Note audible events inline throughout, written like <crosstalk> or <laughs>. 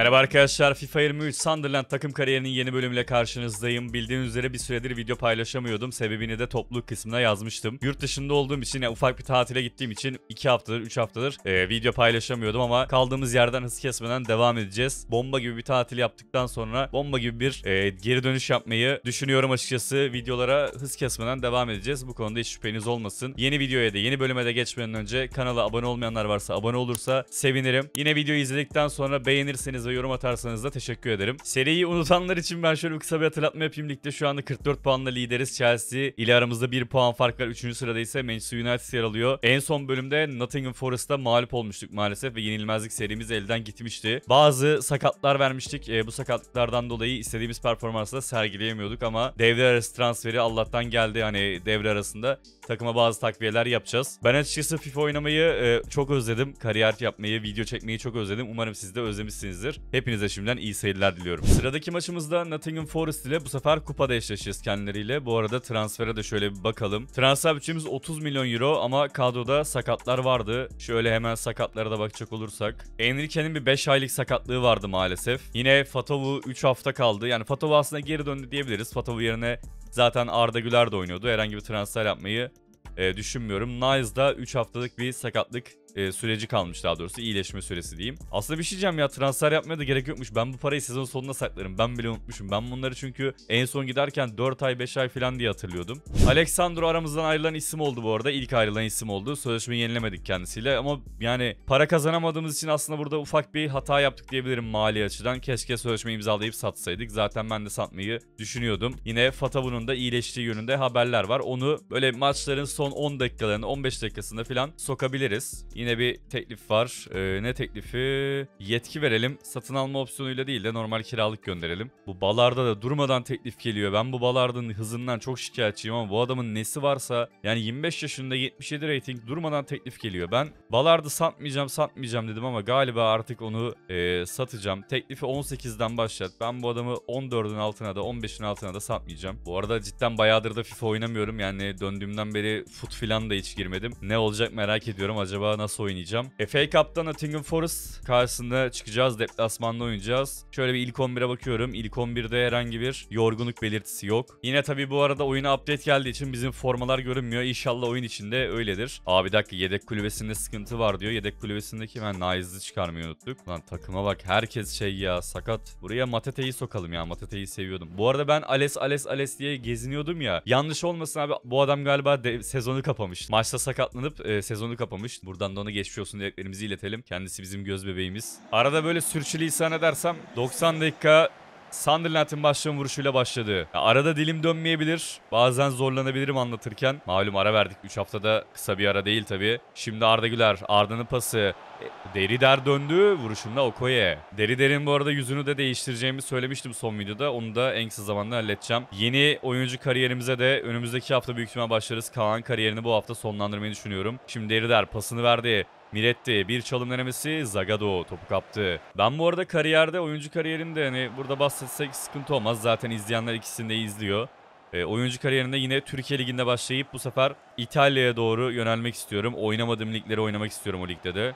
Merhaba arkadaşlar FIFA 23 Sunderland takım kariyerinin yeni bölümüyle karşınızdayım. Bildiğiniz üzere bir süredir video paylaşamıyordum. Sebebini de topluluk kısmına yazmıştım. Yurt dışında olduğum için yani ufak bir tatile gittiğim için 2 haftadır 3 haftadır e, video paylaşamıyordum ama kaldığımız yerden hız kesmeden devam edeceğiz. Bomba gibi bir tatil yaptıktan sonra bomba gibi bir e, geri dönüş yapmayı düşünüyorum açıkçası. Videolara hız kesmeden devam edeceğiz. Bu konuda hiç şüpheniz olmasın. Yeni videoya da yeni bölüme de geçmeden önce kanala abone olmayanlar varsa abone olursa sevinirim. Yine videoyu izledikten sonra beğenirseniz videomuza yorum atarsanız da teşekkür ederim. Seriyi unutanlar için ben şöyle kısa bir hatırlatma yapayım. Ligde şu anda 44 puanla lideriz. Chelsea ile aramızda 1 puan fark var. 3. sırada ise Manchester United yer alıyor. En son bölümde Nottingham Forest'ta mağlup olmuştuk maalesef ve yenilmezlik serimiz elden gitmişti. Bazı sakatlar vermiştik. E, bu sakatlıklardan dolayı istediğimiz performansı da sergileyemiyorduk ama devre arası transferi Allah'tan geldi. Hani devre arasında takıma bazı takviyeler yapacağız. Ben açıkçası FIFA oynamayı e, çok özledim. Kariyer yapmayı, video çekmeyi çok özledim. Umarım siz de özlemişsinizdir. Hepinize şimdiden iyi seyirler diliyorum. Sıradaki maçımızda Nottingham Forest ile bu sefer kupada eşleşeceğiz kendileriyle. Bu arada transfere de şöyle bir bakalım. Transfer bütçemiz 30 milyon euro ama kadroda sakatlar vardı. Şöyle hemen sakatlara da bakacak olursak. Enrique'nin bir 5 aylık sakatlığı vardı maalesef. Yine Fatovu 3 hafta kaldı. Yani Fatovu aslında geri döndü diyebiliriz. Fatovu yerine zaten Arda Güler de oynuyordu. Herhangi bir transfer yapmayı e, düşünmüyorum. Nice'da 3 haftalık bir sakatlık e, süreci kalmış daha doğrusu iyileşme süresi diyeyim. Aslında bir şey diyeceğim ya transfer yapmaya da gerek yokmuş. Ben bu parayı sezon sonunda saklarım. Ben bile unutmuşum. Ben bunları çünkü en son giderken 4 ay 5 ay falan diye hatırlıyordum. Alexandro aramızdan ayrılan isim oldu bu arada. İlk ayrılan isim oldu. Sözleşmeyi yenilemedik kendisiyle ama yani para kazanamadığımız için aslında burada ufak bir hata yaptık diyebilirim mali açıdan. Keşke sözleşmeyi imzalayıp satsaydık. Zaten ben de satmayı düşünüyordum. Yine Fatavu'nun da iyileştiği yönünde haberler var. Onu böyle maçların son 10 dakikalarını 15 dakikasında falan sokabiliriz. Yine bir teklif var. Ee, ne teklifi? Yetki verelim. Satın alma opsiyonuyla değil de normal kiralık gönderelim. Bu balarda da durmadan teklif geliyor. Ben bu balardın hızından çok şikayetçiyim ama bu adamın nesi varsa yani 25 yaşında 77 rating durmadan teklif geliyor. Ben balardı satmayacağım satmayacağım dedim ama galiba artık onu e, satacağım. Teklifi 18'den başlat. Ben bu adamı 14'ün altına da 15'in altına da satmayacağım. Bu arada cidden bayağıdır da FIFA oynamıyorum. Yani döndüğümden beri fut filan da hiç girmedim. Ne olacak merak ediyorum. Acaba nasıl nasıl oynayacağım. FA Cup'ta Nottingham Forest karşısında çıkacağız. Deplasmanda oynayacağız. Şöyle bir ilk 11'e bakıyorum. İlk 11'de herhangi bir yorgunluk belirtisi yok. Yine tabii bu arada oyuna update geldiği için bizim formalar görünmüyor. İnşallah oyun içinde öyledir. Abi bir dakika yedek kulübesinde sıkıntı var diyor. Yedek kulübesindeki ben Naiz'i çıkarmayı unuttuk. Lan takıma bak herkes şey ya sakat. Buraya Matete'yi sokalım ya. Matete'yi seviyordum. Bu arada ben Ales Ales Ales diye geziniyordum ya. Yanlış olmasın abi bu adam galiba sezonu kapamış. Maçta sakatlanıp e, sezonu kapamış. Buradan da Ondan geçmiş olsun dileklerimizi iletelim. Kendisi bizim göz bebeğimiz. Arada böyle sürçülisan edersem 90 dakika Sunderland'in başlığın vuruşuyla başladı. arada dilim dönmeyebilir. Bazen zorlanabilirim anlatırken. Malum ara verdik. 3 haftada kısa bir ara değil tabii. Şimdi Arda Güler. Arda'nın pası. E, Derider döndü. Vuruşunda Okoye. Deri derin bu arada yüzünü de değiştireceğimi söylemiştim son videoda. Onu da en kısa zamanda halledeceğim. Yeni oyuncu kariyerimize de önümüzdeki hafta büyük ihtimal başlarız. Kaan kariyerini bu hafta sonlandırmayı düşünüyorum. Şimdi Derider pasını verdi. Miretti bir çalım denemesi Zagado topu kaptı. Ben bu arada kariyerde oyuncu kariyerinde hani burada bahsetsek sıkıntı olmaz. Zaten izleyenler ikisini de izliyor. E, oyuncu kariyerinde yine Türkiye Ligi'nde başlayıp bu sefer İtalya'ya doğru yönelmek istiyorum. Oynamadığım ligleri oynamak istiyorum o ligde de.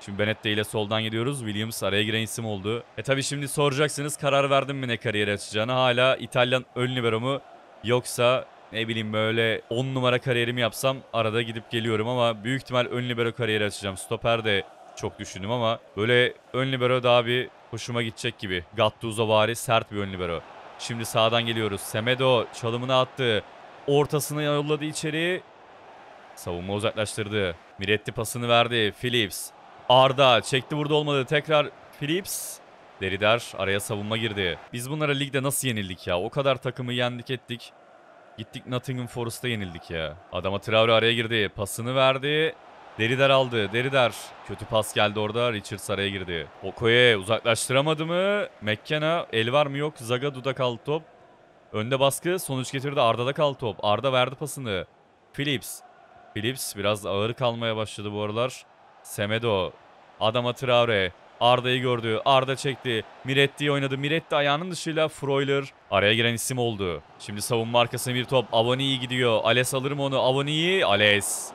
Şimdi Benette ile soldan gidiyoruz. Williams araya giren isim oldu. E tabi şimdi soracaksınız karar verdim mi ne kariyeri açacağını. Hala İtalyan ön libero mu yoksa ne bileyim böyle 10 numara kariyerimi yapsam arada gidip geliyorum ama büyük ihtimal ön libero kariyeri açacağım. Stoper de çok düşündüm ama böyle ön libero daha bir hoşuma gidecek gibi. Gattuso vari sert bir ön libero. Şimdi sağdan geliyoruz. Semedo çalımını attı. ortasını yolladı içeri. Savunma uzaklaştırdı. Miretti pasını verdi. philips Arda çekti burada olmadı. Tekrar philips Deridar araya savunma girdi. Biz bunlara ligde nasıl yenildik ya? O kadar takımı yendik ettik. Gittik Nottingham Forest'a yenildik ya. Adama Traore araya girdi. Pasını verdi. Derider aldı. Derider. Kötü pas geldi orada. Richards araya girdi. Okoye uzaklaştıramadı mı? McKenna el var mı yok. Zaga duda kaldı top. Önde baskı. Sonuç getirdi. Arda'da kaldı top. Arda verdi pasını. Phillips. Phillips biraz ağır kalmaya başladı bu aralar. Semedo. Adama Traore. Arda'yı gördü. Arda çekti. Miretti oynadı. Miretti ayağının dışıyla Freuler araya giren isim oldu. Şimdi savunma arkasına bir top. Avani'yi gidiyor. Ales alır mı onu? Avani'yi. Ales.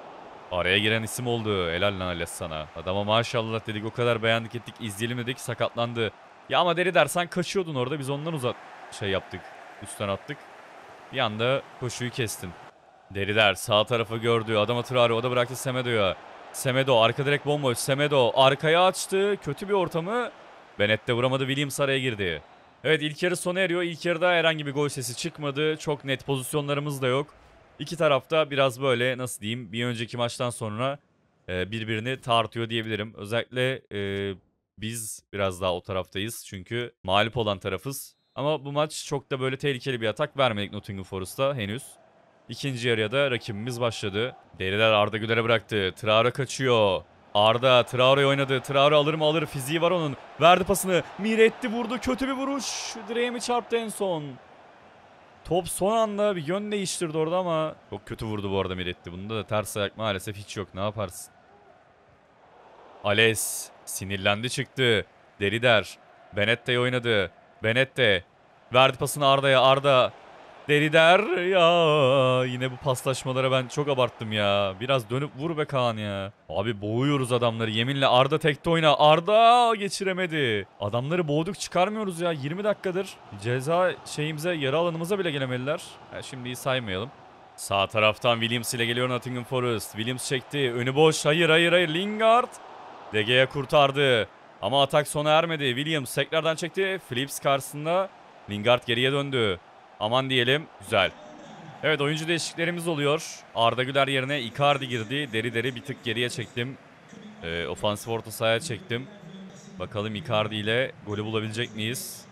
Araya giren isim oldu. Helal lan Ales sana. Adama maşallah dedik. O kadar beğendik ettik. izleyelim dedik. Sakatlandı. Ya ama deri dersen kaçıyordun orada. Biz ondan uzat şey yaptık. Üstten attık. Bir anda koşuyu kestin. Derider sağ tarafa gördü. Adama tırarı, o da bıraktı Semedo'ya. Semedo arka direkt bomboş. Semedo arkaya açtı. Kötü bir ortamı. Bennett de vuramadı. Williams araya girdi. Evet ilk yarı sona eriyor. İlk yarıda herhangi bir gol sesi çıkmadı. Çok net pozisyonlarımız da yok. İki tarafta biraz böyle nasıl diyeyim bir önceki maçtan sonra e, birbirini tartıyor diyebilirim. Özellikle e, biz biraz daha o taraftayız. Çünkü mağlup olan tarafız. Ama bu maç çok da böyle tehlikeli bir atak vermedik Nottingham Forest'a henüz. İkinci yarıya da rakibimiz başladı. Deriler Arda Güler'e bıraktı. Traore kaçıyor. Arda Traore oynadı. Traore alır mı alır. Fiziği var onun. Verdi pasını. Miretti vurdu. Kötü bir vuruş. Direğe mi çarptı en son? Top son anda bir yön değiştirdi orada ama çok kötü vurdu bu arada Miretti. Bunda da ters ayak maalesef hiç yok. Ne yaparsın? Ales sinirlendi çıktı. Derider. Benette oynadı. Benette verdi pasını Arda'ya. Arda Derider ya. Yine bu paslaşmalara ben çok abarttım ya. Biraz dönüp vur be Kaan ya. Abi boğuyoruz adamları. Yeminle Arda tekte oyna. Arda geçiremedi. Adamları boğduk çıkarmıyoruz ya. 20 dakikadır ceza şeyimize yarı alanımıza bile gelemediler. Ya şimdi iyi saymayalım. Sağ taraftan Williams ile geliyor Nottingham Forest. Williams çekti. Önü boş. Hayır hayır hayır. Lingard. DG'ye kurtardı. Ama atak sona ermedi. Williams tekrardan çekti. Phillips karşısında Lingard geriye döndü. Aman diyelim. Güzel. Evet oyuncu değişikliklerimiz oluyor. Arda Güler yerine Icardi girdi. Deri deri bir tık geriye çektim. Ee, ofansif orta sahaya çektim. Bakalım Icardi ile golü bulabilecek miyiz?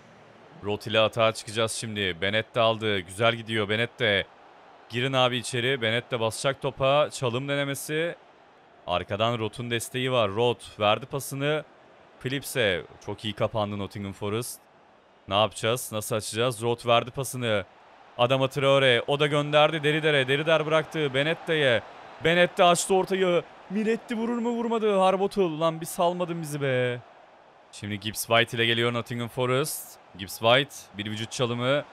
Rot ile atağa çıkacağız şimdi. Benet de aldı. Güzel gidiyor Benet de. Girin abi içeri. Benet de basacak topa. Çalım denemesi. Arkadan Rot'un desteği var. Rot verdi pasını. Phillips'e çok iyi kapandı Nottingham Forest. Ne yapacağız? Nasıl açacağız? Rot verdi pasını. Adama Traore. O da gönderdi Deridere. Derider bıraktı. Benette'ye. Benette açtı ortayı. Miretti vurur mu vurmadı. Harbotul. Lan bir salmadın bizi be. Şimdi Gibbs White ile geliyor Nottingham Forest. Gibbs White bir vücut çalımı.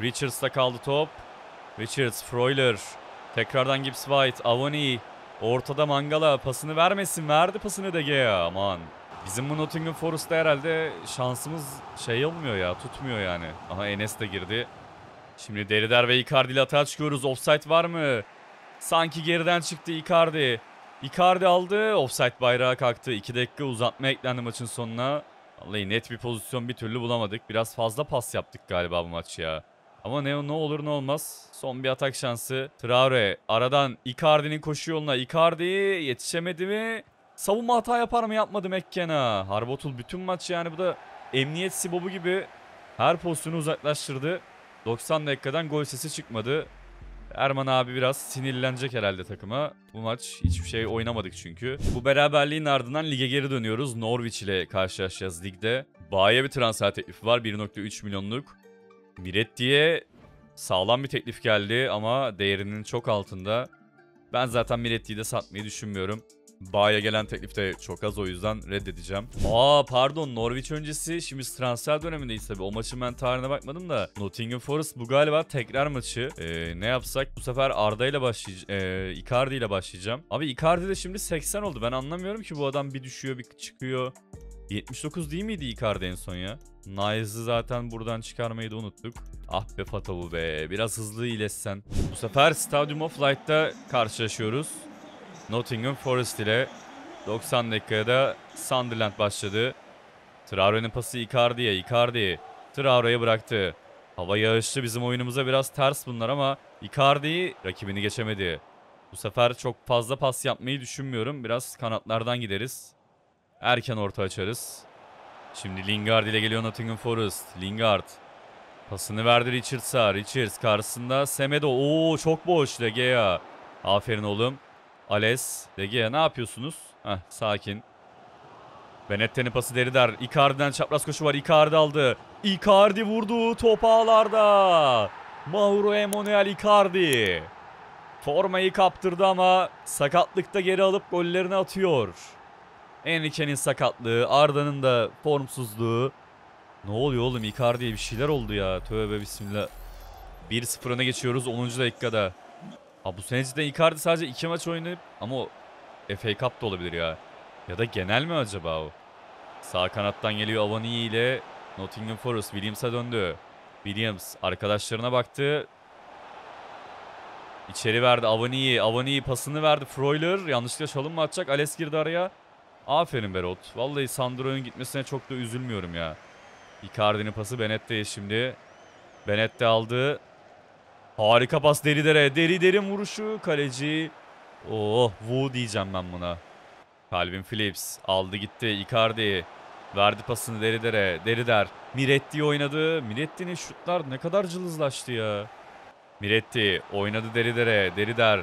Richards'ta kaldı top. Richards, Freuler. Tekrardan Gibbs White. Avoni. Ortada Mangala pasını vermesin. Verdi pasını De Gea. Aman. Bizim bu Nottingham Forest'ta herhalde şansımız şey olmuyor ya tutmuyor yani. Aha Enes de girdi. Şimdi Derider ve Icardi ile atağa çıkıyoruz. Offside var mı? Sanki geriden çıktı Icardi. Icardi aldı. Offside bayrağı kalktı. 2 dakika uzatma eklendi maçın sonuna. Vallahi net bir pozisyon bir türlü bulamadık. Biraz fazla pas yaptık galiba bu maçı ya. Ama ne, ne olur ne olmaz. Son bir atak şansı. Traore aradan Icardi'nin koşu yoluna. Icardi yetişemedi mi? Savunma hata yapar mı yapmadı Mekkena. Harbotul bütün maç yani bu da emniyet sibobu gibi her pozisyonu uzaklaştırdı. 90 dakikadan gol sesi çıkmadı. Erman abi biraz sinirlenecek herhalde takıma. Bu maç hiçbir şey oynamadık çünkü. Bu beraberliğin ardından lige geri dönüyoruz. Norwich ile karşılaşacağız ligde. Baye bir transfer teklifi var 1.3 milyonluk. Miretti'ye sağlam bir teklif geldi ama değerinin çok altında. Ben zaten Miretti'yi de satmayı düşünmüyorum. Bağ'a gelen teklif de çok az o yüzden reddedeceğim. Aa pardon Norwich öncesi şimdi transfer dönemindeyiz tabii. O maçın ben tarihine bakmadım da Nottingham Forest bu galiba tekrar maçı. Ee, ne yapsak bu sefer Arda ile başlayacağım. E, ee, ile başlayacağım. Abi Icardi de şimdi 80 oldu. Ben anlamıyorum ki bu adam bir düşüyor bir çıkıyor. 79 değil miydi Icardi en son ya? Nice'ı zaten buradan çıkarmayı da unuttuk. Ah be Fatavu be biraz hızlı iyileşsen. Bu sefer Stadium of Light'ta karşılaşıyoruz. Nottingham Forest ile 90 dakikada Sunderland başladı. Traore'nin pası Icardi'ye. Icardi Traore'ye bıraktı. Hava yağışlı bizim oyunumuza biraz ters bunlar ama Icardi rakibini geçemedi. Bu sefer çok fazla pas yapmayı düşünmüyorum. Biraz kanatlardan gideriz. Erken orta açarız. Şimdi Lingard ile geliyor Nottingham Forest. Lingard. Pasını verdi Richards'a. Richards karşısında Semedo. Oo çok boş De Gea. Aferin oğlum. Ales. De Gea ne yapıyorsunuz? Heh, sakin. Benetten'in pası Deridar. Icardi'den çapraz koşu var. Icardi aldı. Icardi vurdu. Top ağlarda. Mauro Emanuel Icardi. Formayı kaptırdı ama sakatlıkta geri alıp gollerini atıyor. Enrique'nin sakatlığı, Arda'nın da formsuzluğu. Ne oluyor oğlum Icardi'ye bir şeyler oldu ya. Tövbe bismillah. 1-0 öne geçiyoruz 10. dakikada. Abi bu sene cidden Icardi sadece iki maç oynayıp ama o FA Cup da olabilir ya. Ya da genel mi acaba o? Sağ kanattan geliyor Avani ile Nottingham Forest Williams'a döndü. Williams arkadaşlarına baktı. İçeri verdi Avani'yi. Avani pasını verdi Freuler. Yanlışlıkla çalım mı atacak? Ales girdi araya. Aferin Berot. Vallahi Sandro'nun gitmesine çok da üzülmüyorum ya. Icardi'nin pası Benette'ye şimdi. Benette aldı. Harika pas Delider'e. Deri derin vuruşu. Kaleci. Oh Wu diyeceğim ben buna. Calvin Phillips aldı gitti. Icardi verdi pasını Derider'e. Derider Miretti oynadı. Miretti'nin şutlar ne kadar cılızlaştı ya. Miretti oynadı Derider'e. Derider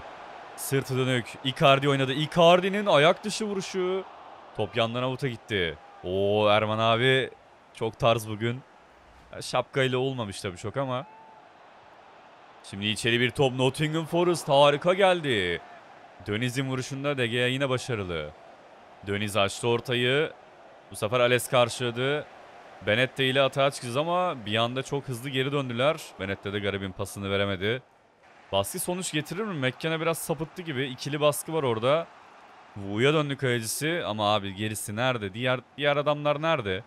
sırtı dönük. Icardi oynadı. Icardi'nin ayak dışı vuruşu. Top yandan avuta gitti. Oo Erman abi çok tarz bugün. Şapkayla olmamış tabii çok ama. Şimdi içeri bir top Nottingham Forest harika geldi. Döniz'in vuruşunda De Gea yine başarılı. Döniz açtı ortayı. Bu sefer Ales karşıladı. Benette ile atağa çıkacağız ama bir anda çok hızlı geri döndüler. Benette de garibin pasını veremedi. Baskı sonuç getirir mi? Mekken'e biraz sapıttı gibi. İkili baskı var orada. Vu'ya döndü kayıcısı ama abi gerisi nerede? Diğer diğer adamlar nerede?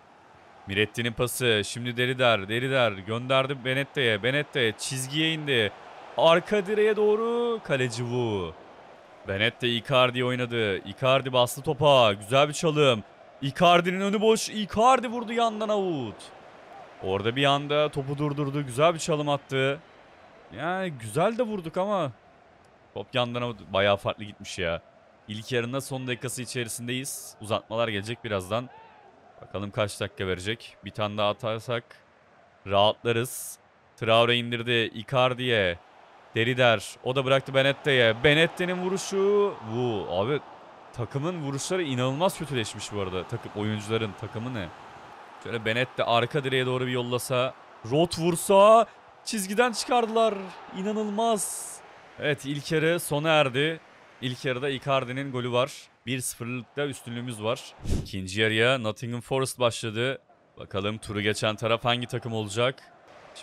Mirettin'in pası. Şimdi Deridar. Deridar gönderdi Benette'ye. Benette. çizgiye indi. Arka direğe doğru kaleci Wu. Benette Icardi oynadı. Icardi bastı topa. Güzel bir çalım. Icardi'nin önü boş. Icardi vurdu yandan Avut. Orada bir anda topu durdurdu. Güzel bir çalım attı. Yani güzel de vurduk ama top yandan Avut bayağı farklı gitmiş ya. İlk yarında son dakikası içerisindeyiz. Uzatmalar gelecek birazdan. Bakalım kaç dakika verecek. Bir tane daha atarsak rahatlarız. Traore indirdi. Icardi'ye. Derider. O da bıraktı Benette'ye. Benette'nin vuruşu. Bu abi takımın vuruşları inanılmaz kötüleşmiş bu arada. Takım oyuncuların takımı ne? Şöyle Benette arka direğe doğru bir yollasa. Rot vursa çizgiden çıkardılar. İnanılmaz. Evet ilk yarı sona erdi. İlk yarıda Icardi'nin golü var. 1-0'lıkta üstünlüğümüz var. İkinci yarıya Nottingham Forest başladı. Bakalım turu geçen taraf hangi takım olacak?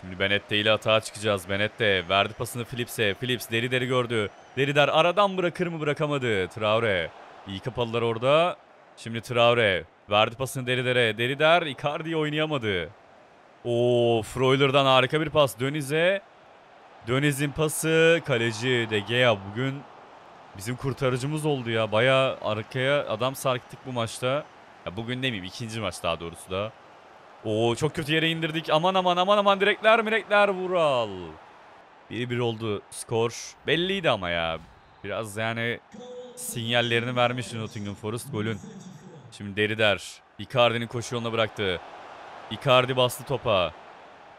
Şimdi Benette ile atağa çıkacağız. Benette verdi pasını Philips'e. Philips deri deri gördü. Deri Der aradan bırakır mı bırakamadı. Traore. İyi kapalılar orada. Şimdi Traore. Verdi pasını Derider'e. Derider Icardi oynayamadı. O Freuler'dan harika bir pas Döniz'e. Döniz'in pası kaleci De Gea bugün Bizim kurtarıcımız oldu ya. Baya arkaya adam sarktık bu maçta. Ya bugün demeyeyim ikinci maç daha doğrusu da. Oo çok kötü yere indirdik. Aman aman aman aman direkler direkler Vural. 1-1 oldu skor. Belliydi ama ya. Biraz yani sinyallerini vermiş Nottingham Forest golün. Şimdi Derider. Icardi'nin koşu yoluna bıraktı. Icardi bastı topa.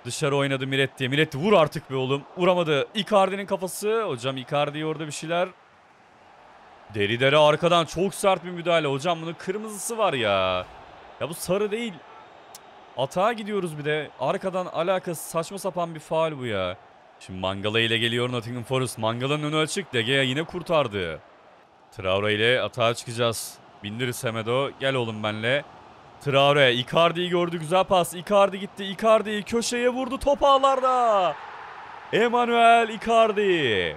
Dışarı oynadı Miretti. Miretti vur artık be oğlum. Vuramadı. Icardi'nin kafası. Hocam Icardi orada bir şeyler Deri deri arkadan çok sert bir müdahale. Hocam bunun kırmızısı var ya. Ya bu sarı değil. Atağa gidiyoruz bir de. Arkadan alakası saçma sapan bir faal bu ya. Şimdi Mangala ile geliyor Nottingham Forest. Mangala'nın önü açık. De Gea yine kurtardı. Traore ile atağa çıkacağız. Bindir Semedo. Gel oğlum benle. Traore. Icardi'yi gördü. Güzel pas. Icardi gitti. Icardi köşeye vurdu. Top ağlarda. Emanuel Icardi.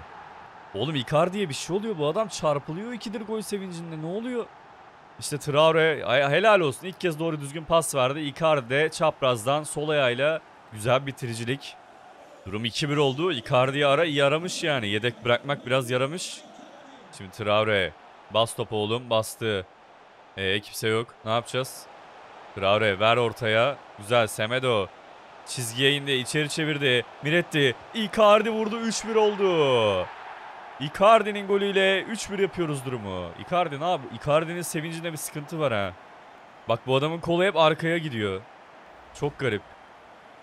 Oğlum Icardi'ye bir şey oluyor. Bu adam çarpılıyor ikidir gol sevincinde. Ne oluyor? İşte Traore helal olsun. İlk kez doğru düzgün pas verdi. Icardi de çaprazdan sol ayağıyla güzel bitiricilik. Durum 2-1 oldu. Icardi'yi ara iyi aramış yani. Yedek bırakmak biraz yaramış. Şimdi Traore bas topu oğlum bastı. Ee, kimse yok. Ne yapacağız? Traore ver ortaya. Güzel Semedo. Çizgiye indi. içeri çevirdi. Miretti. Icardi vurdu. 3-1 oldu. Icardi'nin golüyle 3-1 yapıyoruz durumu. Icardi ne abi? Icardi'nin sevincinde bir sıkıntı var ha. Bak bu adamın kolu hep arkaya gidiyor. Çok garip.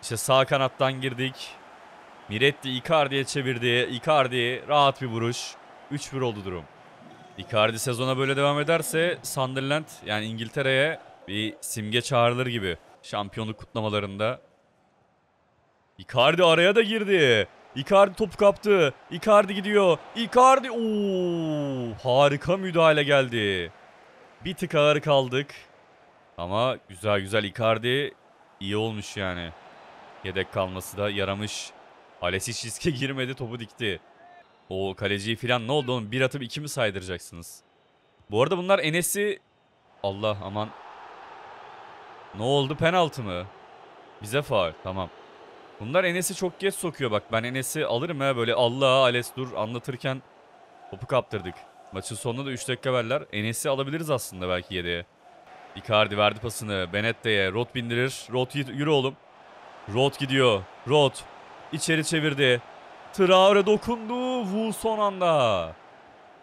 İşte sağ kanattan girdik. Miretti Icardi'ye çevirdi. Icardi rahat bir vuruş. 3-1 oldu durum. Icardi sezona böyle devam ederse Sunderland yani İngiltere'ye bir simge çağrılır gibi. Şampiyonluk kutlamalarında. Icardi araya da girdi. Icardi topu kaptı. Icardi gidiyor. Icardi. Oo, harika müdahale geldi. Bir tık ağır kaldık. Ama güzel güzel Icardi iyi olmuş yani. Yedek kalması da yaramış. Alesic riske <laughs> girmedi topu dikti. O kaleciyi falan ne oldu oğlum? Bir atıp iki mi saydıracaksınız? Bu arada bunlar Enes'i... Allah aman. Ne oldu penaltı mı? Bize faal tamam. Bunlar Enes'i çok geç sokuyor bak. Ben Enes'i alırım ha böyle Allah Ales dur anlatırken topu kaptırdık. Maçın sonunda da 3 dakika verler. Enes'i alabiliriz aslında belki 7'ye. Icardi verdi pasını. Benetta'ya. Rot bindirir. Rot yürü oğlum. Rot gidiyor. Rot. içeri çevirdi. Traore dokundu. Wu son anda.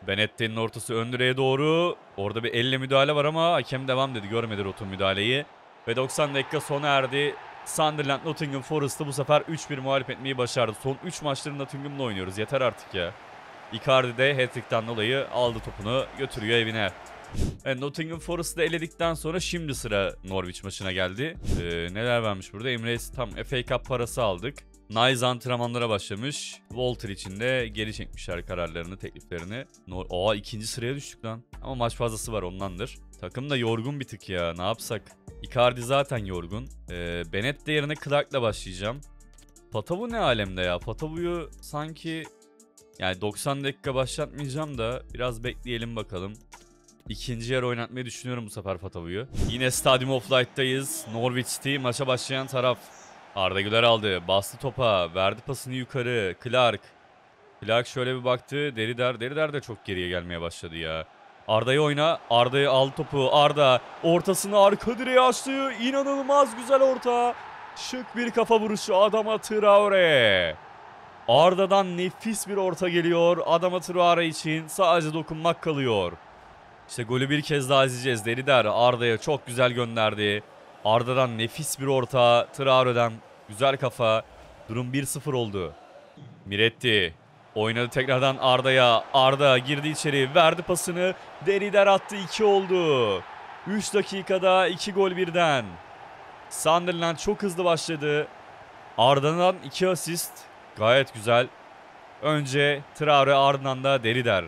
Benetta'nın ortası öndüreye doğru. Orada bir elle müdahale var ama hakem devam dedi. Görmedi Rot'un müdahaleyi. Ve 90 dakika sona erdi. Sunderland Nottingham Forest'ı bu sefer 3-1 mağlup etmeyi başardı. Son 3 maçlarında Nottingham'la oynuyoruz. Yeter artık ya. Icardi de hat-trick'ten dolayı aldı topunu götürüyor evine. Evet, Nottingham Forest'ı eledikten sonra şimdi sıra Norwich maçına geldi. Ee, neler vermiş burada? Emirates tam FA Cup parası aldık. Nice antrenmanlara başlamış. Walter için de geri çekmişler kararlarını, tekliflerini. No ikinci sıraya düştük lan. Ama maç fazlası var ondandır. Takım da yorgun bir tık ya ne yapsak. Icardi zaten yorgun. Ee, Bennett de yerine Clark'la başlayacağım. Patavu ne alemde ya? Patavu'yu sanki yani 90 dakika başlatmayacağım da biraz bekleyelim bakalım. İkinci yer oynatmayı düşünüyorum bu sefer Fatavu'yu. Yine Stadium of Light'tayız. Norwich City maça başlayan taraf. Arda Güler aldı. Bastı topa. Verdi pasını yukarı. Clark. Clark şöyle bir baktı. Derider. Derider de çok geriye gelmeye başladı ya. Arda'yı oyna. Arda'yı al topu. Arda ortasını arka direğe açtı. İnanılmaz güzel orta. Şık bir kafa vuruşu adama Traore. Arda'dan nefis bir orta geliyor. Adama Traore için sadece dokunmak kalıyor. İşte golü bir kez daha izleyeceğiz. Derider Arda'ya çok güzel gönderdi. Arda'dan nefis bir orta. Traore'den güzel kafa. Durum 1-0 oldu. Miretti oynadı tekrardan Arda'ya. Arda girdi içeri. Verdi pasını. Derider attı. 2 oldu. 3 dakikada 2 gol birden. Sunderland çok hızlı başladı. Arda'dan 2 asist. Gayet güzel. Önce Traore ardından da Derider.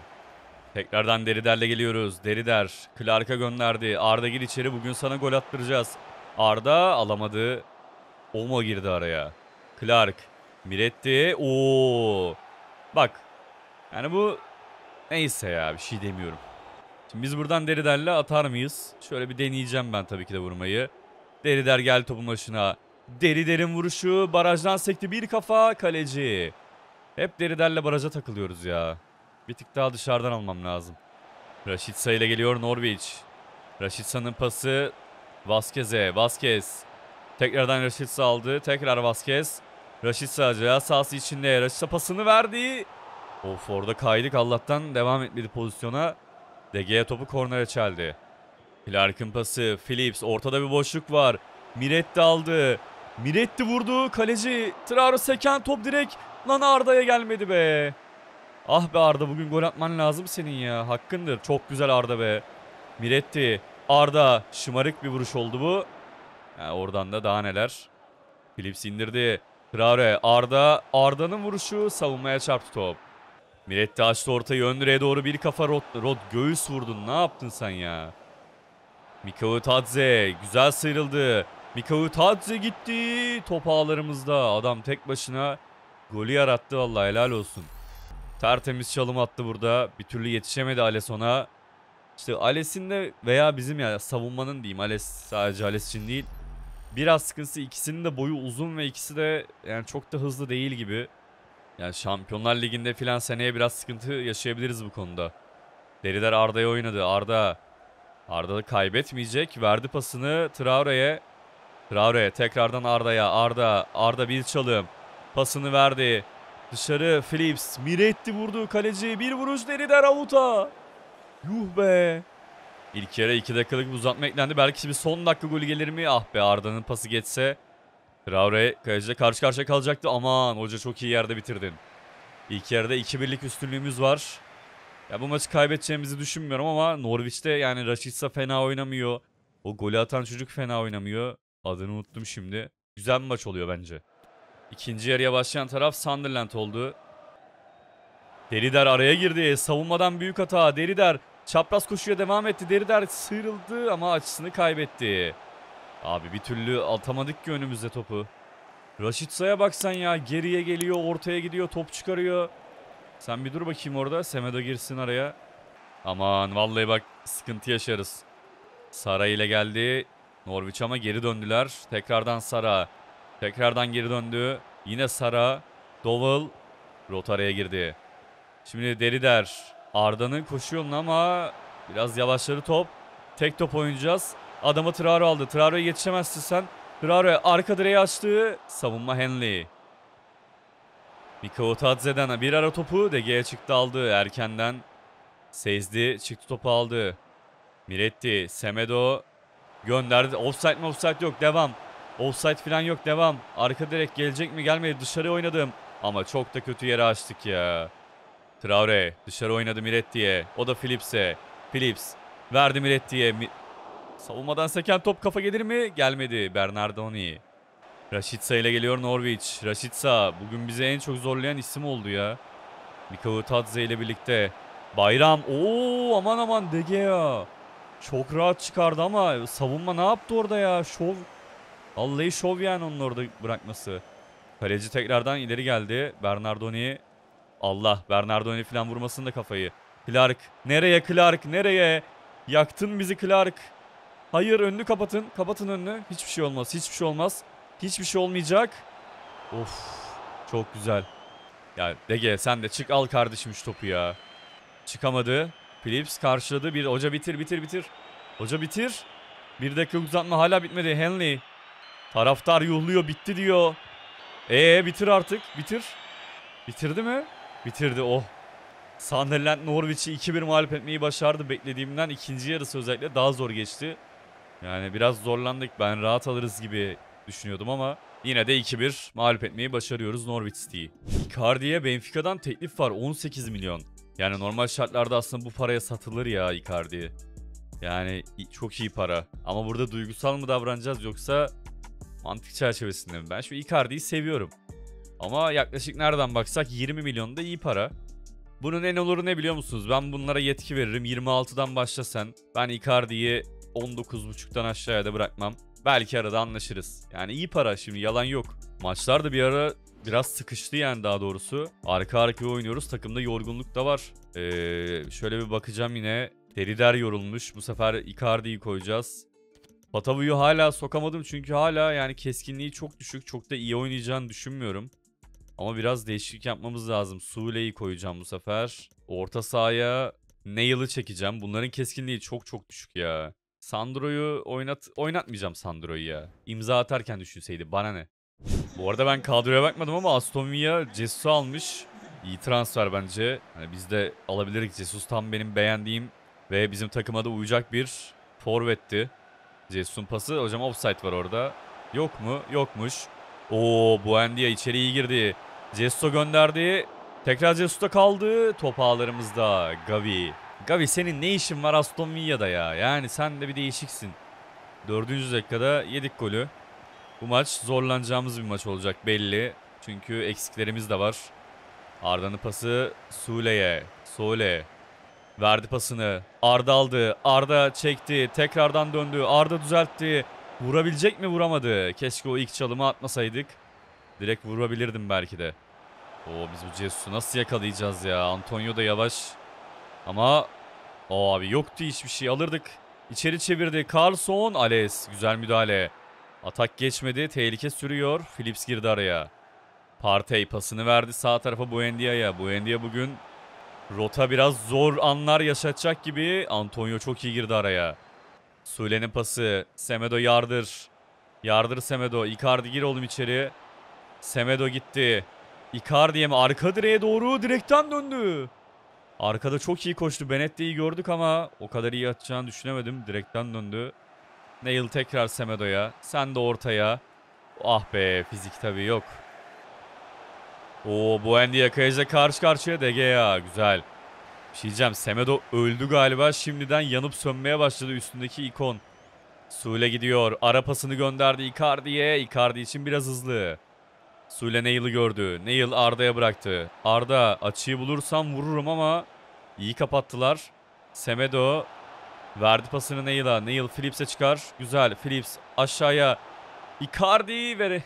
Tekrardan Derider'le geliyoruz. Derider Clark'a gönderdi. Arda gir içeri bugün sana gol attıracağız. Arda alamadı. Oma girdi araya. Clark. Miretti. Oo. Bak. Yani bu neyse ya bir şey demiyorum. Şimdi biz buradan Derider'le atar mıyız? Şöyle bir deneyeceğim ben tabii ki de vurmayı. Derider gel topun başına. Derider'in vuruşu. Barajdan sekti bir kafa. Kaleci. Hep Derider'le baraja takılıyoruz ya. Bir tık daha dışarıdan almam lazım. Raşitsa ile geliyor Norwich. Raşitsa'nın pası Vasquez'e. Vasquez. Tekrardan Rashica aldı. Tekrar Vasquez. Rashid ceza sahası içinde. Rashica pasını verdi. Of orada kaydık. Allah'tan devam etmedi pozisyona. DG topu kornere çeldi. Clark'ın pası. Phillips. Ortada bir boşluk var. Miretti aldı. Miretti vurdu. Kaleci Traore seken top direkt. Lan Arda'ya gelmedi be. Ah be Arda bugün gol atman lazım senin ya. Hakkındır. Çok güzel Arda be. Miretti. Arda şımarık bir vuruş oldu bu. Yani oradan da daha neler. Philips indirdi. Traore Arda. Arda'nın vuruşu savunmaya çarptı top. Miretti açtı ortayı ön doğru bir kafa rot, rot göğüs vurdun. Ne yaptın sen ya? Mikao Tadze güzel sıyrıldı. Mikao Tadze gitti. Top ağlarımızda. Adam tek başına golü yarattı vallahi helal olsun. Tertemiz çalım attı burada. Bir türlü yetişemedi Alesson'a. İşte Ales'in de veya bizim ya savunmanın diyeyim Ales sadece Ales için değil. Biraz sıkıntısı ikisinin de boyu uzun ve ikisi de yani çok da hızlı değil gibi. Yani Şampiyonlar Ligi'nde filan seneye biraz sıkıntı yaşayabiliriz bu konuda. Deriler Arda'ya oynadı. Arda Arda kaybetmeyecek. Verdi pasını Traore'ye. Traore tekrardan Arda'ya. Arda, Arda bir çalım. Pasını verdi. Dışarı Philips. Miretti vurdu Kaleci Bir vuruş Derider avuta. Yuh be. İlk yarı 2 dakikalık bir uzatma eklendi. Belki şimdi son dakika golü gelir mi? Ah be Arda'nın pası geçse. Traore kaleciyle karşı karşıya kalacaktı. Aman hoca çok iyi yerde bitirdin. İlk yarıda 2-1'lik üstünlüğümüz var. Ya bu maçı kaybedeceğimizi düşünmüyorum ama Norwich'te yani Rashica fena oynamıyor. O golü atan çocuk fena oynamıyor. Adını unuttum şimdi. Güzel bir maç oluyor bence. İkinci yarıya başlayan taraf Sunderland oldu. Derider araya girdi. Savunmadan büyük hata. Derider Çapraz koşuya devam etti. Derider sıyrıldı ama açısını kaybetti. Abi bir türlü atamadık ki önümüzde topu. Raşit Say'a baksan ya. Geriye geliyor, ortaya gidiyor, top çıkarıyor. Sen bir dur bakayım orada. Semedo girsin araya. Aman vallahi bak sıkıntı yaşarız. Sara ile geldi. Norwich ama geri döndüler. Tekrardan Sara. Tekrardan geri döndü. Yine Sara. Dowell. Rotara'ya girdi. Şimdi Derider. Arda'nın koşu yoluna ama biraz yavaşları top. Tek top oynayacağız. Adamı Traro aldı. Traro'ya yetişemezsin sen. Traro arka direği açtı. Savunma Henley. Mikao Tadze'den bir ara topu Dege'ye çıktı aldı erkenden. Sezdi çıktı topu aldı. Miretti, Semedo gönderdi. Offside mi offside yok devam. Offside falan yok devam. Arka direk gelecek mi gelmedi dışarı oynadım. Ama çok da kötü yere açtık ya. Traore dışarı oynadı Miretti'ye. O da Philips'e. Philips verdi Miretti'ye. Mi Savunmadan seken top kafa gelir mi? Gelmedi. Bernardoni. Rashica ile geliyor Norwich. Rashica bugün bize en çok zorlayan isim oldu ya. Mikao Tadze ile birlikte. Bayram. Oo aman aman De Gea. Çok rahat çıkardı ama savunma ne yaptı orada ya? Şov. Vallahi şov yani onun orada bırakması. Kaleci tekrardan ileri geldi. Bernardoni Allah Bernardo'ya falan vurmasın da kafayı. Clark nereye Clark nereye? Yaktın bizi Clark. Hayır önünü kapatın. Kapatın önünü. Hiçbir şey olmaz. Hiçbir şey olmaz. Hiçbir şey olmayacak. Of çok güzel. Ya Dege sen de çık al kardeşim şu topu ya. Çıkamadı. Philips karşıladı. Bir hoca bitir bitir bitir. Hoca bitir. Bir dakika uzatma hala bitmedi. Henley. Taraftar yuhluyor bitti diyor. Ee bitir artık bitir. Bitirdi mi? Bitirdi oh. Sunderland Norwich'i 2-1 mağlup etmeyi başardı. Beklediğimden ikinci yarısı özellikle daha zor geçti. Yani biraz zorlandık. Ben rahat alırız gibi düşünüyordum ama yine de 2-1 mağlup etmeyi başarıyoruz Norwich City'yi. Icardi'ye Benfica'dan teklif var 18 milyon. Yani normal şartlarda aslında bu paraya satılır ya Icardi. Yani çok iyi para. Ama burada duygusal mı davranacağız yoksa mantık çerçevesinde mi? Ben şu Icardi'yi seviyorum. Ama yaklaşık nereden baksak 20 milyon da iyi para. Bunun en oluru ne biliyor musunuz? Ben bunlara yetki veririm. 26'dan başlasan ben Icardi'yi 19.5'tan aşağıya da bırakmam. Belki arada anlaşırız. Yani iyi para şimdi yalan yok. Maçlar da bir ara biraz sıkıştı yani daha doğrusu. Arka arkaya oynuyoruz. Takımda yorgunluk da var. Ee, şöyle bir bakacağım yine. Derider yorulmuş. Bu sefer Icardi'yi koyacağız. Patavu'yu hala sokamadım çünkü hala yani keskinliği çok düşük. Çok da iyi oynayacağını düşünmüyorum. Ama biraz değişiklik yapmamız lazım. Sule'yi koyacağım bu sefer. Orta sahaya Nail'ı çekeceğim. Bunların keskinliği çok çok düşük ya. Sandro'yu oynat oynatmayacağım Sandro'yu ya. İmza atarken düşünseydi bana ne. Bu arada ben kadroya bakmadım ama Aston Villa Cesus'u almış. İyi transfer bence. Hani biz de alabiliriz. Cesus tam benim beğendiğim ve bizim takıma da uyacak bir forvetti. Cesus'un pası. Hocam offside var orada. Yok mu? Yokmuş. Oo Buendia içeriye girdi. Cesto gönderdi. Tekrar Cesto'da kaldı. Top ağlarımızda Gavi. Gavi senin ne işin var Aston Villa'da ya? Yani sen de bir değişiksin. Dördüncü dakikada yedik golü. Bu maç zorlanacağımız bir maç olacak belli. Çünkü eksiklerimiz de var. Arda'nın pası Sule'ye. Sule. Verdi pasını. Arda aldı. Arda çekti. Tekrardan döndü. Arda düzeltti. Vurabilecek mi vuramadı. Keşke o ilk çalımı atmasaydık. Direkt vurabilirdim belki de. Oo biz bu Jesus'u nasıl yakalayacağız ya. Antonio da yavaş. Ama o abi yoktu hiçbir şey alırdık. İçeri çevirdi. Carlson Ales. Güzel müdahale. Atak geçmedi. Tehlike sürüyor. Philips girdi araya. Partey pasını verdi sağ tarafa Buendia'ya. Buendia bugün rota biraz zor anlar yaşatacak gibi. Antonio çok iyi girdi araya. Sule'nin pası. Semedo yardır. Yardır Semedo. Icardi gir oğlum içeri. Semedo gitti. Icardi'ye mi? Arka direğe doğru direkten döndü. Arkada çok iyi koştu. Benetti'yi gördük ama o kadar iyi atacağını düşünemedim. Direkten döndü. Nail tekrar Semedo'ya. Sen de ortaya. Ah be fizik tabii yok. Oo Buendia kayacak karşı karşıya DGA. Güzel. Şiyeceğim. Şey Semedo öldü galiba. Şimdiden yanıp sönmeye başladı üstündeki ikon. Sule gidiyor. Ara pasını gönderdi Icardi'ye. Icardi için biraz hızlı. Sule Nail'ı gördü. Nail Arda'ya bıraktı. Arda açıyı bulursam vururum ama iyi kapattılar. Semedo verdi pasını Nail'a. Nail Phillips'e çıkar. Güzel. Phillips aşağıya. Icardi vere...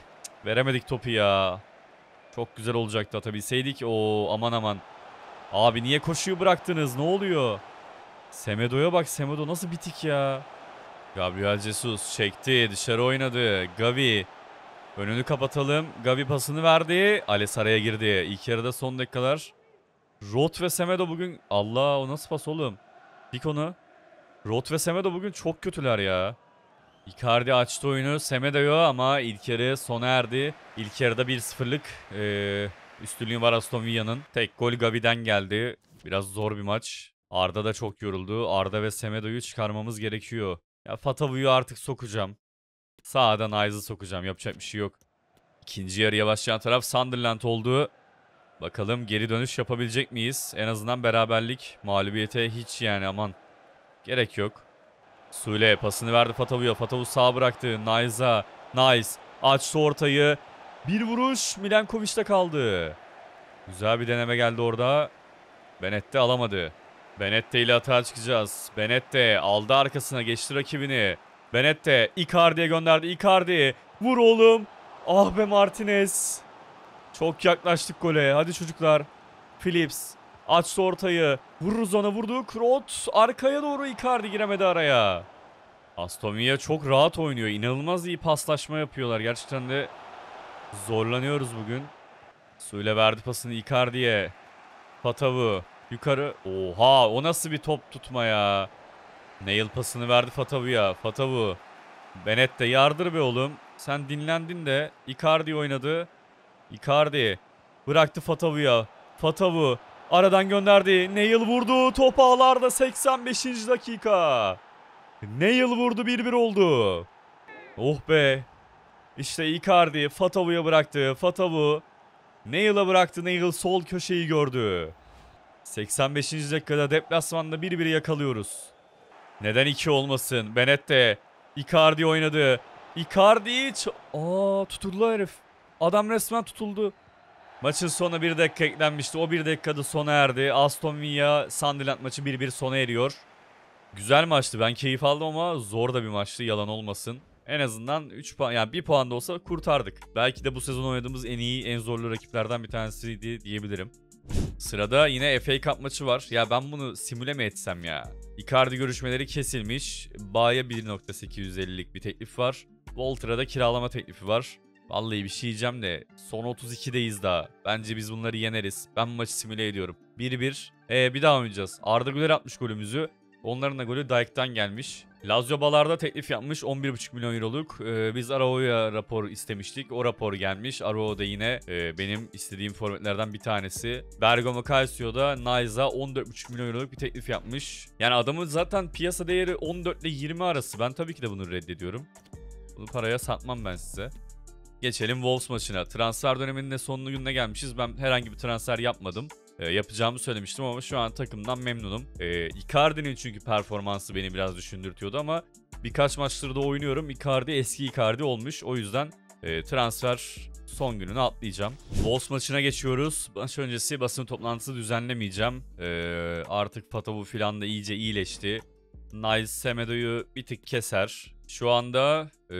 veremedik topu ya. Çok güzel olacaktı atabilseydik. o aman aman. Abi niye koşuyu bıraktınız? Ne oluyor? Semedo'ya bak. Semedo nasıl bitik ya. Gabriel Jesus çekti. Dışarı oynadı. Gavi. Önünü kapatalım. Gavi pasını verdi. Ales araya girdi. İlk yarıda son dakikalar. Rot ve Semedo bugün... Allah o nasıl pas oğlum? konu. Rot ve Semedo bugün çok kötüler ya. Icardi açtı oyunu Semedo'ya ama ilk yarı sona erdi. İlk yarıda 1-0'lık ee, Üstünlüğü var Aston Villa'nın. Tek gol Gavi'den geldi. Biraz zor bir maç. Arda da çok yoruldu. Arda ve Semedo'yu çıkarmamız gerekiyor. Ya Fatavu'yu artık sokacağım. Sağdan Ayz'ı sokacağım. Yapacak bir şey yok. İkinci yarıya başlayan taraf Sunderland oldu. Bakalım geri dönüş yapabilecek miyiz? En azından beraberlik. Mağlubiyete hiç yani aman. Gerek yok. Sule pasını verdi Fatavu'ya. Fatavu sağ bıraktı. Nice'a. Nice. Açtı ortayı. Bir vuruş Milenkovic'te kaldı. Güzel bir deneme geldi orada. Benette alamadı. Benette ile hata çıkacağız. Benette aldı arkasına geçti rakibini. Benette Icardi'ye gönderdi. Icardi vur oğlum. Ah be Martinez. Çok yaklaştık gole. Hadi çocuklar. Philips açtı ortayı. Vururuz ona vurduk. Rot arkaya doğru Icardi giremedi araya. Aston Villa çok rahat oynuyor. İnanılmaz iyi paslaşma yapıyorlar. Gerçekten de Zorlanıyoruz bugün. Suyla verdi pasını Icardi'ye. Fatavu yukarı. Oha o nasıl bir top tutma ya. Nail pasını verdi Fatavu'ya. Fatavu. Benet de yardır be oğlum. Sen dinlendin de Icardi oynadı. Icardi bıraktı Fatavu'ya. Fatavu aradan gönderdi. Nail vurdu. Top ağlarda 85. dakika. Nail vurdu 1-1 oldu. Oh be işte Icardi Fatavu'ya bıraktı. Fatavu Nail'a bıraktı. Nail sol köşeyi gördü. 85. dakikada deplasmanda bir biri yakalıyoruz. Neden iki olmasın? Benet de Icardi oynadı. Icardi hiç... Aa tutuldu herif. Adam resmen tutuldu. Maçın sonu bir dakika eklenmişti. O bir dakikada sona erdi. Aston Villa Sunderland maçı bir 1 sona eriyor. Güzel maçtı. Ben keyif aldım ama zor da bir maçtı. Yalan olmasın. En azından 3 puan yani 1 puan da olsa kurtardık. Belki de bu sezon oynadığımız en iyi en zorlu rakiplerden bir tanesiydi diyebilirim. Sırada yine FA Cup maçı var. Ya ben bunu simüle mi etsem ya? Icardi görüşmeleri kesilmiş. Bağ'a 1.850'lik bir teklif var. Voltra'da kiralama teklifi var. Vallahi bir şey yiyeceğim de son 32'deyiz daha. Bence biz bunları yeneriz. Ben maçı simüle ediyorum. 1-1. Ee, bir daha oynayacağız. Arda Güler atmış golümüzü. Onların da golü Dijk'tan gelmiş. Lazio Balar'da teklif yapmış 11,5 milyon euroluk. Ee, biz Arao'ya rapor istemiştik. O rapor gelmiş. Arao da yine e, benim istediğim formatlardan bir tanesi. Bergamo Calcio'da Nice'a 14,5 milyon euroluk bir teklif yapmış. Yani adamın zaten piyasa değeri 14 ile 20 arası. Ben tabii ki de bunu reddediyorum. Bunu paraya satmam ben size. Geçelim Wolves maçına. Transfer döneminin de sonlu gününe gelmişiz. Ben herhangi bir transfer yapmadım. E, yapacağımı söylemiştim ama şu an takımdan memnunum. E, Icardi'nin çünkü performansı beni biraz düşündürtüyordu ama birkaç maçtır da oynuyorum. Icardi eski Icardi olmuş. O yüzden e, transfer son gününü atlayacağım. Wolves maçına geçiyoruz. Maç öncesi basın toplantısı düzenlemeyeceğim. E, artık Patavu filan da iyice iyileşti. Nice Semedo'yu bir tık keser. Şu anda e,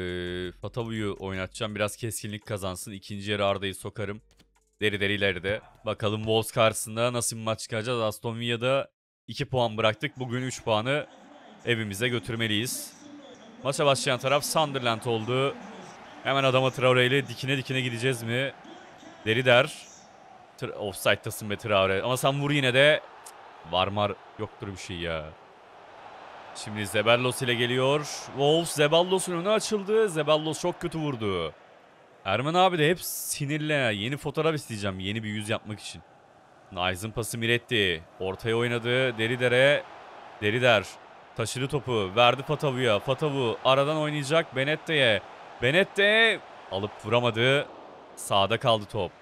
Fatavu'yu oynatacağım. Biraz keskinlik kazansın. İkinci yarı Arda'yı sokarım. Deri deri ileride. Bakalım Wolves karşısında nasıl bir maç çıkacağız. Aston Villa'da 2 puan bıraktık. Bugün 3 puanı evimize götürmeliyiz. Maça başlayan taraf Sunderland oldu. Hemen adama Traore ile dikine dikine gideceğiz mi? Deri der. Tra Offside'dasın be Traore. Ama sen vur yine de. Varmar yoktur bir şey ya. Şimdi Zeballos ile geliyor. Wolves Zeballos'un önü açıldı. Zeballos çok kötü vurdu. Ermen abi de hep sinirli. Yeni fotoğraf isteyeceğim. Yeni bir yüz yapmak için. Nice'ın pası Miretti. Ortaya oynadı. Deridere. Derider. Taşıdı topu. Verdi Fatavu'ya. Fatavu aradan oynayacak Benette'ye. Benette alıp vuramadı. Sağda kaldı top.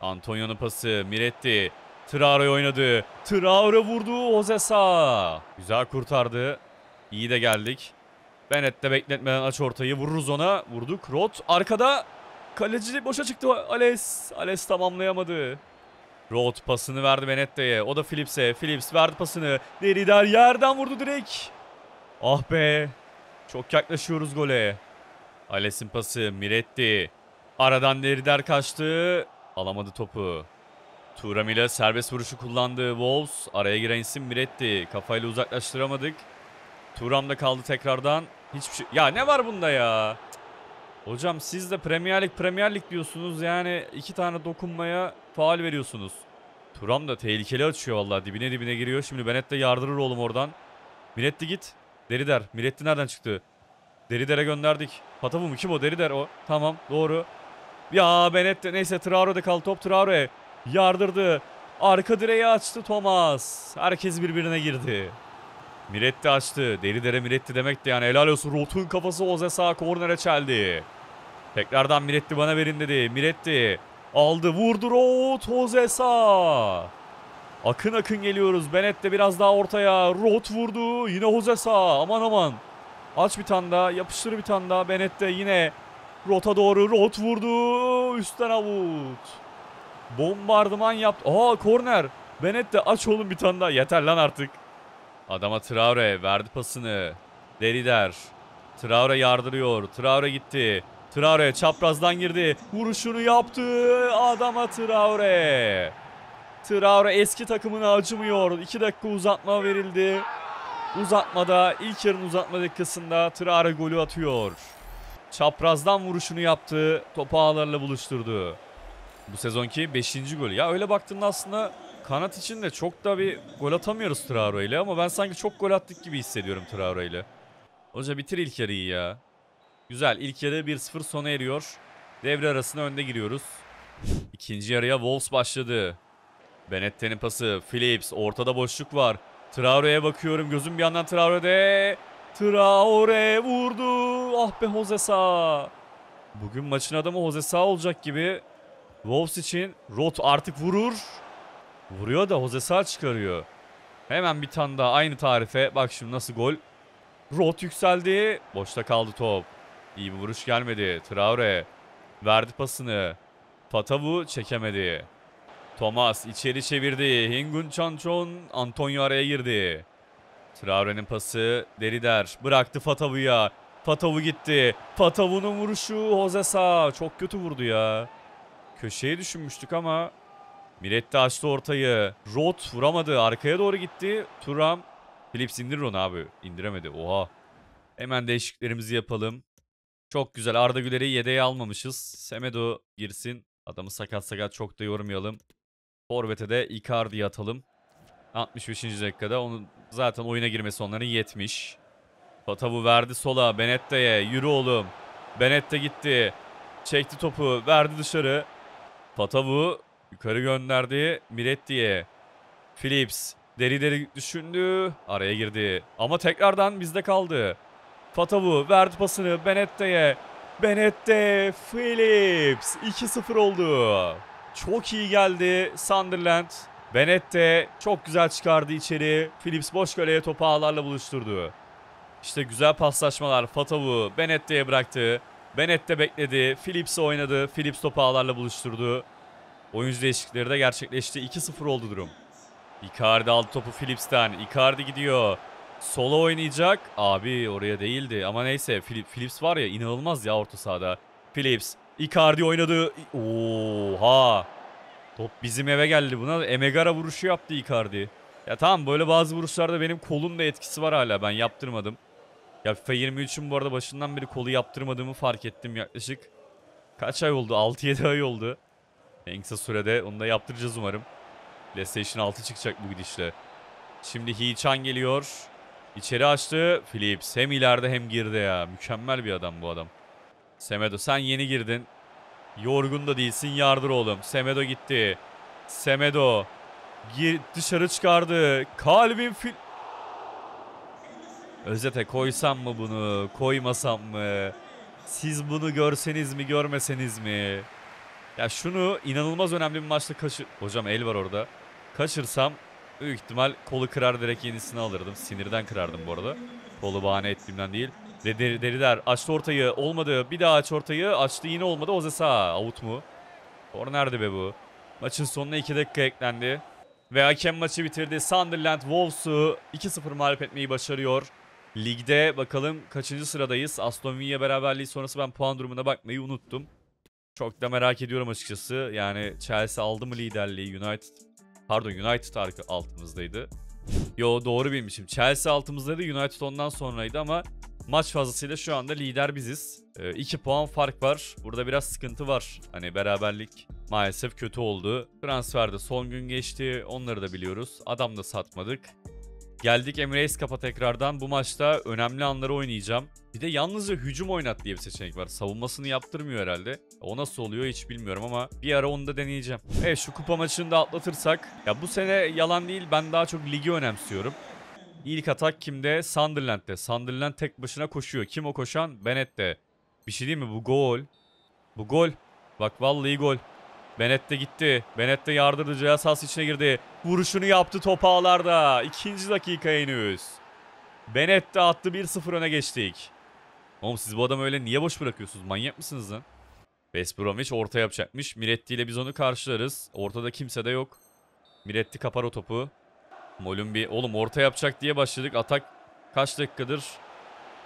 Antonio'nun pası Miretti. Traore oynadı. Traore vurdu. Ozesa. Güzel kurtardı. İyi de geldik. Benette de bekletmeden aç ortayı. Vururuz ona. Vurduk. Rot arkada. Kaleci boşa çıktı. Ales. Ales tamamlayamadı. Road pasını verdi Benetta'ya. O da Philips'e. Philips verdi pasını. Deridar yerden vurdu direkt. Ah be. Çok yaklaşıyoruz gole. Ales'in pası Miretti. Aradan Deridar kaçtı. Alamadı topu. Turam ile serbest vuruşu kullandı. Wolves araya giren isim Miretti. Kafayla uzaklaştıramadık. Turam da kaldı tekrardan. Hiçbir şey... Ya ne var bunda ya? Cık. Hocam siz de Premier Lig Premier Lig diyorsunuz. Yani iki tane dokunmaya faal veriyorsunuz. Turam da tehlikeli açıyor vallahi. Dibine dibine giriyor. Şimdi Benet de yardırır oğlum oradan. Miretti git. Derider. Miretti nereden çıktı? Derider'e gönderdik. Patavu mu? Kim o? Derider o. Tamam. Doğru. Ya Benet de neyse Traore'de kaldı top Traore. Yardırdı. Arka direği açtı Thomas. Herkes birbirine girdi. Miretti açtı. Deridere Miretti demekti yani helal olsun. Rotun kafası Oze sağ kornere çeldi. Tekrardan Miretti bana verin dedi. Miretti aldı vurdu. Roth Hozesa. Akın akın geliyoruz. Benet de biraz daha ortaya. Roth vurdu. Yine Hozesa. Aman aman. Aç bir tane daha. Yapıştır bir tane daha. Bennett de yine rota doğru. Roth vurdu. Üstten avut. Bombardıman yaptı. Aa korner. Benet de aç oğlum bir tane daha. Yeter lan artık. Adama Traore verdi pasını. Derider. Traore yardırıyor. Traore gitti. Traore çaprazdan girdi. Vuruşunu yaptı. Adama Traore. Traore eski takımına acımıyor. 2 dakika uzatma verildi. Uzatmada ilk yarın uzatma dakikasında Traore golü atıyor. Çaprazdan vuruşunu yaptı. Topu ağlarla buluşturdu. Bu sezonki 5. golü. Ya öyle baktığında aslında kanat için de çok da bir gol atamıyoruz Traore ile ama ben sanki çok gol attık gibi hissediyorum Traore ile. Hoca bitir ilk yarıyı ya. Güzel. İlk yarı 1-0 sona eriyor. Devre arasına önde giriyoruz. İkinci yarıya Wolves başladı. Benetten'in pası. Phillips. Ortada boşluk var. Traore'ye bakıyorum. Gözüm bir yandan Traore'de. Traore vurdu. Ah be Hozesa. Bugün maçın adamı Hozesa olacak gibi. Wolves için Rot artık vurur. Vuruyor da Hozesa çıkarıyor. Hemen bir tane daha aynı tarife. Bak şimdi nasıl gol. Rot yükseldi. Boşta kaldı top. İyi bir vuruş gelmedi. Traore verdi pasını. Patavu çekemedi. Thomas içeri çevirdi. Hingun Chanchon Antonio araya girdi. Traore'nin pası Derider bıraktı Fatavu'ya. Fatavu gitti. Fatavu'nun vuruşu Hozesa çok kötü vurdu ya. Köşeye düşünmüştük ama Miretti açtı ortayı. Rot vuramadı. Arkaya doğru gitti. Turam. Philips indirir onu abi. İndiremedi. Oha. Hemen değişikliklerimizi yapalım. Çok güzel. Arda Güler'i yedeğe almamışız. Semedo girsin. Adamı sakat sakat çok da yormayalım. Forvet'e de Icardi'yi atalım. 65. dakikada. Onun zaten oyuna girmesi onların 70. Patavu verdi sola. Benetta'ya. Yürü oğlum. Benetta gitti. Çekti topu. Verdi dışarı. Patavu yukarı gönderdi. Miretti'ye. Philips. Deri deri düşündü. Araya girdi. Ama tekrardan bizde kaldı. Fatavu verdi pasını Benette'ye. Benette Phillips 2-0 oldu. Çok iyi geldi Sunderland. Benette çok güzel çıkardı içeri. Phillips boş köleye topu ağlarla buluşturdu. İşte güzel paslaşmalar. Fatavu Benette'ye bıraktı. Benette bekledi. Phillips oynadı. Phillips topu ağlarla buluşturdu. Oyuncu değişiklikleri de gerçekleşti. 2-0 oldu durum. Icardi aldı topu Phillips'ten. Icardi gidiyor. Sola oynayacak. Abi oraya değildi. Ama neyse Philips var ya inanılmaz ya orta sahada. Philips. Icardi oynadı. Oha. Top bizim eve geldi buna. Emegara vuruşu yaptı Icardi. Ya tamam böyle bazı vuruşlarda benim kolun da etkisi var hala. Ben yaptırmadım. Ya FIFA 23'ün bu arada başından beri kolu yaptırmadığımı fark ettim yaklaşık. Kaç ay oldu? 6-7 ay oldu. En kısa sürede onu da yaptıracağız umarım. PlayStation 6 çıkacak bu gidişle. Şimdi Hee geliyor. İçeri açtı. Philips hem ileride hem girdi ya. Mükemmel bir adam bu adam. Semedo sen yeni girdin. Yorgun da değilsin yardır oğlum. Semedo gitti. Semedo gir dışarı çıkardı. Kalbin fil, Özete koysam mı bunu? Koymasam mı? Siz bunu görseniz mi görmeseniz mi? Ya şunu inanılmaz önemli bir maçta kaçır... Hocam el var orada. Kaçırsam Büyük ihtimal kolu kırar direkt yenisini alırdım. Sinirden kırardım bu arada. Kolu bahane ettiğimden değil. Ve deri, Derider açtı ortayı olmadı. Bir daha aç ortayı açtı yine olmadı. oze Ozesa avut mu? orada nerede be bu? Maçın sonuna 2 dakika eklendi. Ve hakem maçı bitirdi. Sunderland Wolves'u 2-0 mağlup etmeyi başarıyor. Ligde bakalım kaçıncı sıradayız. Aston Villa beraberliği sonrası ben puan durumuna bakmayı unuttum. Çok da merak ediyorum açıkçası. Yani Chelsea aldı mı liderliği? United Pardon United arka altımızdaydı. Yo doğru bilmişim. Chelsea altımızdaydı. United ondan sonraydı ama maç fazlasıyla şu anda lider biziz. 2 ee, puan fark var. Burada biraz sıkıntı var. Hani beraberlik maalesef kötü oldu. Transferde son gün geçti. Onları da biliyoruz. Adam da satmadık. Geldik Emreys kapa tekrardan. Bu maçta önemli anları oynayacağım. Bir de yalnızca hücum oynat diye bir seçenek var. Savunmasını yaptırmıyor herhalde. O nasıl oluyor hiç bilmiyorum ama bir ara onu da deneyeceğim. Evet şu kupa maçını da atlatırsak. Ya bu sene yalan değil ben daha çok ligi önemsiyorum. İlk atak kimde? Sunderland'de. Sunderland tek başına koşuyor. Kim o koşan? Bennett Bir şey değil mi? Bu gol. Bu gol. Bak vallahi gol. Benet de gitti. Benet de yardırdı. Cihaz içine girdi. Vuruşunu yaptı top ağlarda. İkinci dakika henüz. Benet de attı 1-0 öne geçtik. Oğlum siz bu adamı öyle niye boş bırakıyorsunuz? Manyak mısınız lan? West Bromwich orta yapacakmış. Miretti ile biz onu karşılarız. Ortada kimse de yok. Miretti kapar o topu. Molumbi oğlum orta yapacak diye başladık. Atak kaç dakikadır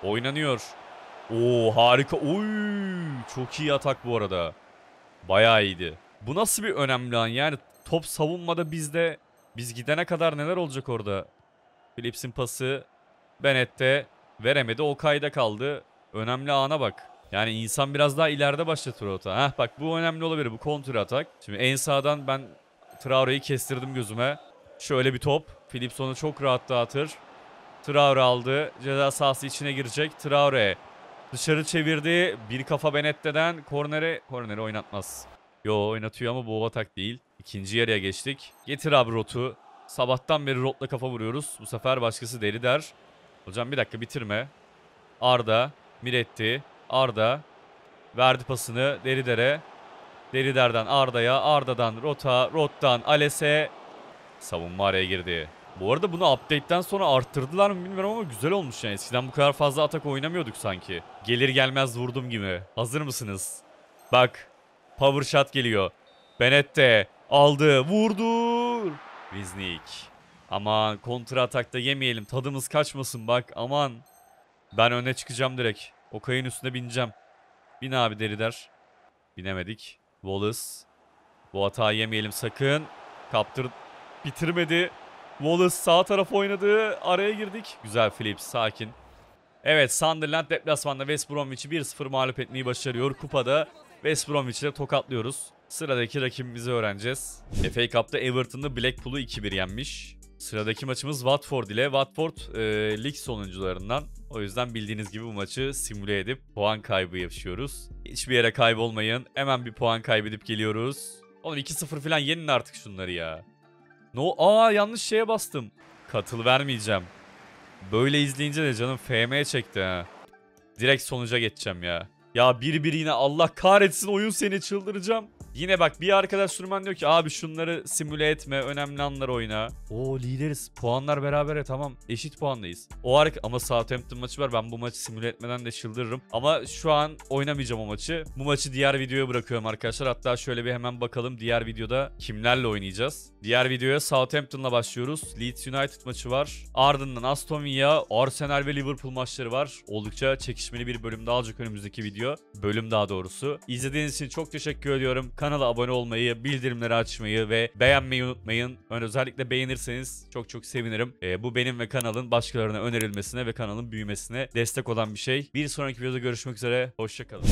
oynanıyor. Oo harika. Oy çok iyi atak bu arada. Bayağı iyiydi. Bu nasıl bir önemli an yani top savunmada bizde biz gidene kadar neler olacak orada? Phillips'in pası Bennett'te veremedi. O kayda kaldı. Önemli ana bak. Yani insan biraz daha ileride başlatır ota. Heh bak bu önemli olabilir. Bu kontr atak. Şimdi en sağdan ben Traore'yi kestirdim gözüme. Şöyle bir top. Philips onu çok rahat dağıtır. Traore aldı. Ceza sahası içine girecek. Traore dışarı çevirdi. Bir kafa Benette'den kornere. Kornere oynatmaz. Yo oynatıyor ama bu o atak değil. İkinci yarıya geçtik. Getir abi rotu. Sabahtan beri rotla kafa vuruyoruz. Bu sefer başkası deli der. Hocam bir dakika bitirme. Arda. Miretti. Arda. Verdi pasını Derider'e. Derider'den Arda'ya. Arda'dan Rota. Rot'tan Ales'e. Savunma araya girdi. Bu arada bunu update'ten sonra arttırdılar mı bilmiyorum ama güzel olmuş yani. Eskiden bu kadar fazla atak oynamıyorduk sanki. Gelir gelmez vurdum gibi. Hazır mısınız? Bak Power shot geliyor. Benette aldı. Vurdu. Riznik. Aman kontra atakta yemeyelim. Tadımız kaçmasın bak. Aman. Ben öne çıkacağım direkt. O kayın üstüne bineceğim. Bin abi derider. Binemedik. Wallace. Bu hatayı yemeyelim sakın. Kaptır bitirmedi. Wallace sağ taraf oynadı. Araya girdik. Güzel Phillips sakin. Evet Sunderland deplasmanda West Bromwich'i 1-0 mağlup etmeyi başarıyor. Kupada West Bromwich'le tokatlıyoruz. Sıradaki rakibimizi öğreneceğiz. FA Cup'ta Everton'da Blackpool'u 2-1 yenmiş. Sıradaki maçımız Watford ile. Watford e, lig sonuncularından. O yüzden bildiğiniz gibi bu maçı simüle edip puan kaybı yaşıyoruz. Hiçbir yere kaybolmayın. Hemen bir puan kaybedip geliyoruz. Oğlum 2-0 falan yenin artık şunları ya. No, aa yanlış şeye bastım. Katıl vermeyeceğim. Böyle izleyince de canım FM'ye çekti ha. Direkt sonuca geçeceğim ya. Ya birbirine Allah kahretsin oyun seni çıldıracağım. Yine bak bir arkadaş sürmen diyor ki abi şunları simüle etme önemli anlar oyna. Oo lideriz. Puanlar berabere tamam. Eşit puandayız. O arka ama Southampton maçı var. Ben bu maçı simüle etmeden de çıldırırım. Ama şu an oynamayacağım o maçı. Bu maçı diğer videoya bırakıyorum arkadaşlar. Hatta şöyle bir hemen bakalım diğer videoda kimlerle oynayacağız. Diğer videoya Southampton'la başlıyoruz. Leeds United maçı var. Ardından Aston Villa, Arsenal ve Liverpool maçları var. Oldukça çekişmeli bir bölüm daha olacak önümüzdeki video. Bölüm daha doğrusu. İzlediğiniz için çok teşekkür ediyorum. Kanala abone olmayı, bildirimleri açmayı ve beğenmeyi unutmayın. Ben özellikle beğenirseniz çok çok sevinirim. E, bu benim ve kanalın başkalarına önerilmesine ve kanalın büyümesine destek olan bir şey. Bir sonraki videoda görüşmek üzere. Hoşçakalın.